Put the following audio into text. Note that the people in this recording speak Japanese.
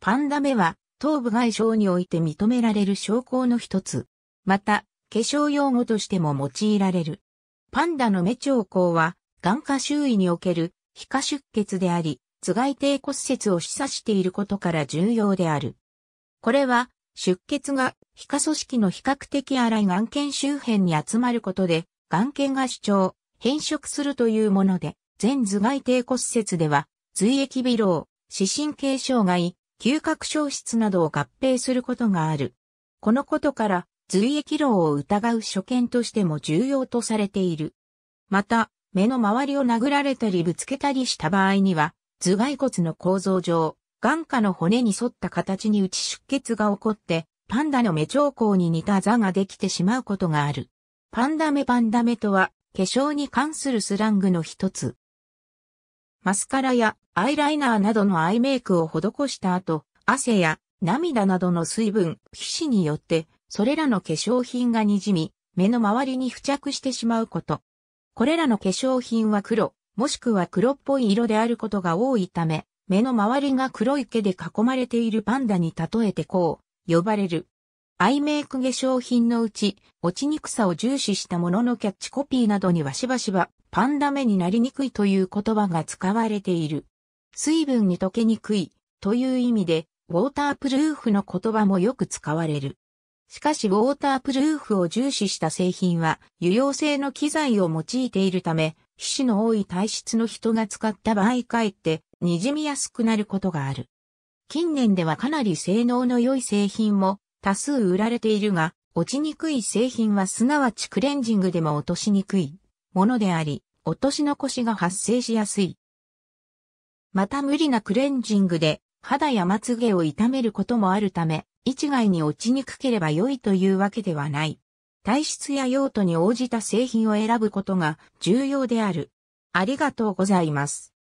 パンダ目は、頭部外傷において認められる証拠の一つ。また、化粧用語としても用いられる。パンダの目兆候は、眼下周囲における皮下出血であり、頭蓋底骨折を示唆していることから重要である。これは、出血が皮下組織の比較的荒い眼圏周辺に集まることで、眼圏が主張、変色するというもので、全頭蓋底骨折では、髄液微老、視神経障害、嗅覚消失などを合併することがある。このことから、髄液漏を疑う所見としても重要とされている。また、目の周りを殴られたりぶつけたりした場合には、頭蓋骨の構造上、眼下の骨に沿った形に内出血が起こって、パンダの目兆候に似た座ができてしまうことがある。パンダ目パンダ目とは、化粧に関するスラングの一つ。マスカラやアイライナーなどのアイメイクを施した後、汗や涙などの水分、皮脂によって、それらの化粧品が滲み、目の周りに付着してしまうこと。これらの化粧品は黒、もしくは黒っぽい色であることが多いため、目の周りが黒い毛で囲まれているパンダに例えてこう、呼ばれる。アイメイク化粧品のうち、落ちにくさを重視したもののキャッチコピーなどにはしばしば、パンダ目になりにくいという言葉が使われている。水分に溶けにくいという意味で、ウォータープルーフの言葉もよく使われる。しかしウォータープルーフを重視した製品は、油溶性の機材を用いているため、皮脂の多い体質の人が使った場合かえって、滲みやすくなることがある。近年ではかなり性能の良い製品も多数売られているが、落ちにくい製品はすなわちクレンジングでも落としにくいものであり、落とし残しが発生しやすい。また無理なクレンジングで肌やまつげを傷めることもあるため、一概に落ちにくければ良いというわけではない。体質や用途に応じた製品を選ぶことが重要である。ありがとうございます。